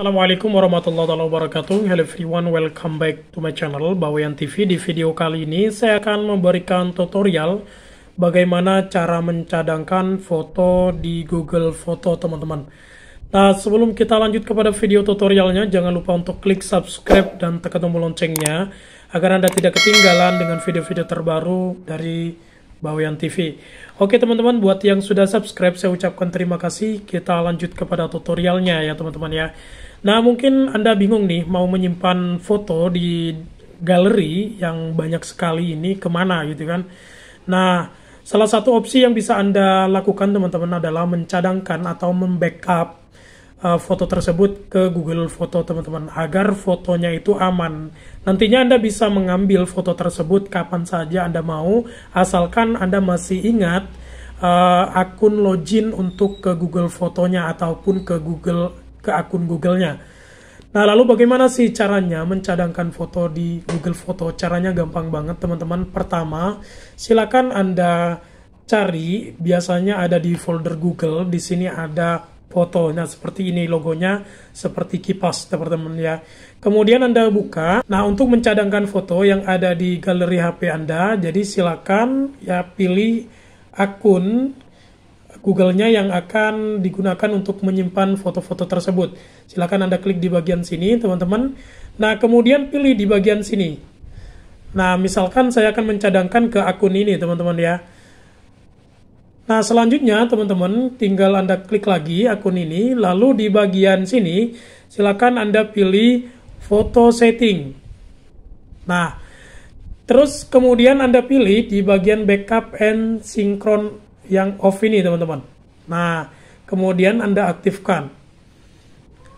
Assalamualaikum warahmatullahi wabarakatuh Hello everyone, welcome back to my channel Bawayan TV Di video kali ini saya akan memberikan tutorial Bagaimana cara mencadangkan foto di Google Foto teman-teman Nah sebelum kita lanjut kepada video tutorialnya Jangan lupa untuk klik subscribe dan tekan tombol loncengnya Agar Anda tidak ketinggalan dengan video-video terbaru dari Bawayan TV Oke teman-teman, buat yang sudah subscribe saya ucapkan terima kasih Kita lanjut kepada tutorialnya ya teman-teman ya Nah, mungkin Anda bingung nih mau menyimpan foto di galeri yang banyak sekali ini kemana gitu kan. Nah, salah satu opsi yang bisa Anda lakukan teman-teman adalah mencadangkan atau membackup eh, foto tersebut ke Google Foto teman-teman agar fotonya itu aman. Nantinya Anda bisa mengambil foto tersebut kapan saja Anda mau asalkan Anda masih ingat uh, akun login untuk ke Google fotonya ataupun ke Google ke akun Google-nya. Nah, lalu bagaimana sih caranya mencadangkan foto di Google Foto? Caranya gampang banget, teman-teman. Pertama, silakan Anda cari, biasanya ada di folder Google, di sini ada fotonya seperti ini logonya, seperti kipas, teman-teman ya. Kemudian Anda buka. Nah, untuk mencadangkan foto yang ada di galeri HP Anda, jadi silakan ya pilih akun Google-nya yang akan digunakan untuk menyimpan foto-foto tersebut. Silakan Anda klik di bagian sini, teman-teman. Nah, kemudian pilih di bagian sini. Nah, misalkan saya akan mencadangkan ke akun ini, teman-teman ya. Nah, selanjutnya, teman-teman, tinggal Anda klik lagi akun ini, lalu di bagian sini, silakan Anda pilih foto setting. Nah, terus kemudian Anda pilih di bagian backup and synchron yang off ini teman-teman. Nah, kemudian Anda aktifkan.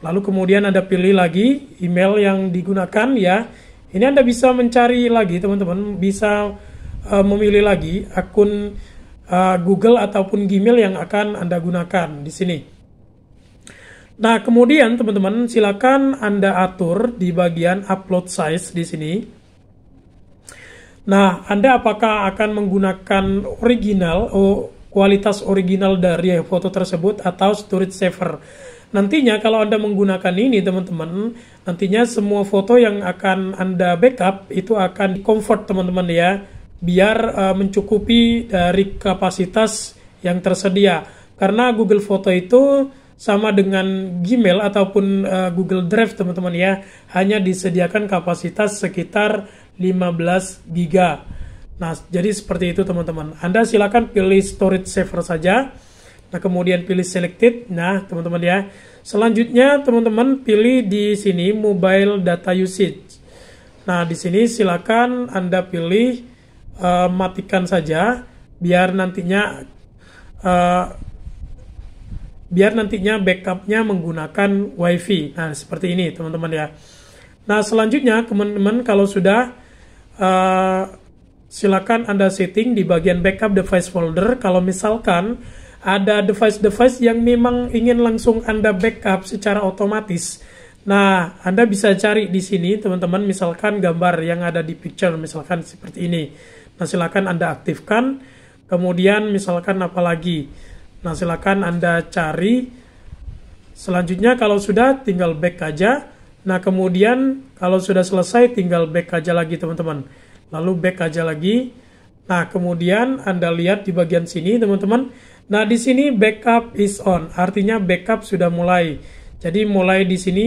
Lalu kemudian Anda pilih lagi email yang digunakan ya. Ini Anda bisa mencari lagi teman-teman, bisa uh, memilih lagi akun uh, Google ataupun Gmail yang akan Anda gunakan di sini. Nah, kemudian teman-teman silakan Anda atur di bagian upload size di sini. Nah, Anda apakah akan menggunakan original oh, kualitas original dari foto tersebut atau storage saver. Nantinya kalau Anda menggunakan ini teman-teman, nantinya semua foto yang akan Anda backup itu akan di convert teman-teman ya, biar uh, mencukupi dari kapasitas yang tersedia. Karena Google Foto itu sama dengan Gmail ataupun uh, Google Drive teman-teman ya, hanya disediakan kapasitas sekitar 15 GB. Nah, jadi seperti itu teman-teman. Anda silakan pilih storage saver saja. Nah, kemudian pilih selected. Nah, teman-teman ya. Selanjutnya, teman-teman pilih di sini mobile data usage. Nah, di sini silakan Anda pilih uh, matikan saja biar nantinya uh, biar nantinya backupnya menggunakan WiFi. Nah, seperti ini, teman-teman ya. Nah, selanjutnya, teman-teman kalau sudah uh, silakan Anda setting di bagian backup device folder kalau misalkan ada device-device yang memang ingin langsung Anda backup secara otomatis. Nah, Anda bisa cari di sini teman-teman misalkan gambar yang ada di picture misalkan seperti ini. Nah, silakan Anda aktifkan. Kemudian misalkan apa lagi? Nah, silakan Anda cari. Selanjutnya kalau sudah tinggal back aja. Nah, kemudian kalau sudah selesai tinggal back aja lagi teman-teman. Lalu back aja lagi. Nah, kemudian Anda lihat di bagian sini, teman-teman. Nah, di sini backup is on, artinya backup sudah mulai. Jadi mulai di sini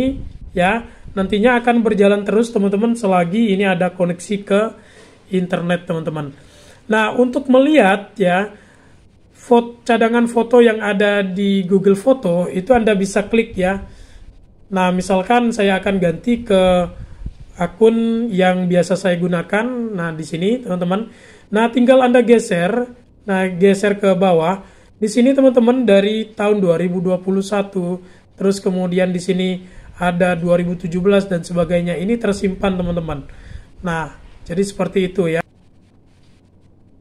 ya. Nantinya akan berjalan terus teman-teman selagi ini ada koneksi ke internet teman-teman. Nah, untuk melihat ya foto, cadangan foto yang ada di Google Foto itu Anda bisa klik ya. Nah, misalkan saya akan ganti ke akun yang biasa saya gunakan. Nah, di sini teman-teman. Nah, tinggal Anda geser. Nah, geser ke bawah. Di sini teman-teman dari tahun 2021, terus kemudian di sini ada 2017 dan sebagainya. Ini tersimpan teman-teman. Nah, jadi seperti itu ya.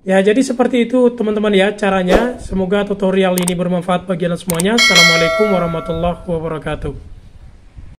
Ya, jadi seperti itu teman-teman ya caranya. Semoga tutorial ini bermanfaat bagi Anda semuanya. Assalamualaikum warahmatullahi wabarakatuh.